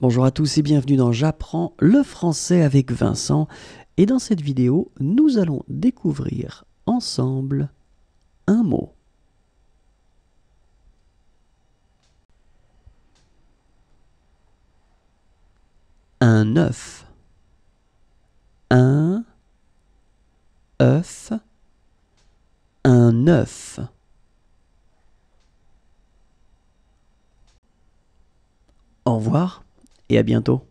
Bonjour à tous et bienvenue dans J'apprends le français avec Vincent. Et dans cette vidéo, nous allons découvrir ensemble un mot. Un œuf. Un œuf. Un œuf. Au revoir et à bientôt.